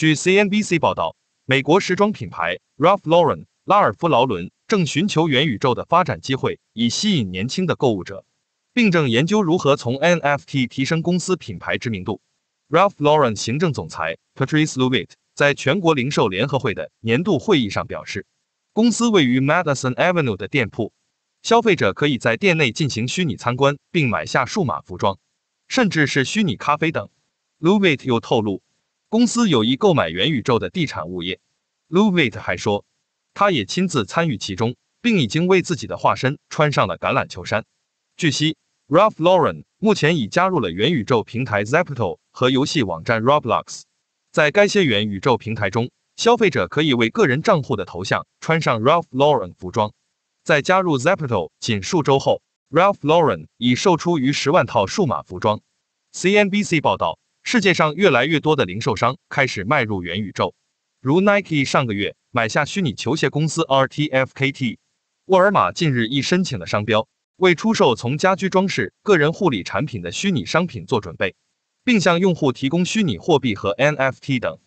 据 CNBC 报道，美国时装品牌 Ralph Lauren 拉尔夫劳伦正寻求元宇宙的发展机会，以吸引年轻的购物者，并正研究如何从 NFT 提升公司品牌知名度。Ralph Lauren 行政总裁 Patrice Louvet 在全国零售联合会的年度会议上表示，公司位于 Madison Avenue 的店铺，消费者可以在店内进行虚拟参观，并买下数码服装，甚至是虚拟咖啡等。Louvet 又透露。公司有意购买元宇宙的地产物业，Luvit 还说，他也亲自参与其中，并已经为自己的化身穿上了橄榄球衫。据悉，Ralph Lauren 目前已加入了元宇宙平台 Zepeto 和游戏网站 Roblox，在该些元宇宙平台中，消费者可以为个人账户的头像穿上 Ralph Lauren 服装。在加入 Zepeto 仅数周后，Ralph Lauren 已售出逾十万套数码服装。CNBC 报道。世界上越来越多的零售商开始迈入元宇宙，如 Nike 上个月买下虚拟球鞋公司 RTFKT，沃尔玛近日亦申请了商标，为出售从家居装饰、个人护理产品的虚拟商品做准备，并向用户提供虚拟货币和 NFT 等。